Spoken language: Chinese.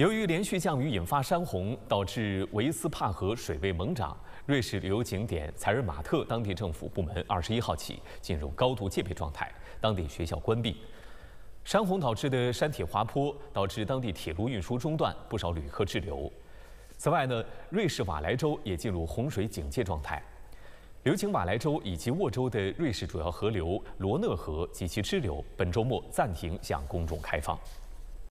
由于连续降雨引发山洪，导致维斯帕河水位猛涨。瑞士旅游景点采尔马特当地政府部门二十一号起进入高度戒备状态，当地学校关闭。山洪导致的山体滑坡导致当地铁路运输中断，不少旅客滞留。此外呢，瑞士瓦莱州也进入洪水警戒状态。流经瓦莱州以及沃州的瑞士主要河流罗讷河及其支流，本周末暂停向公众开放。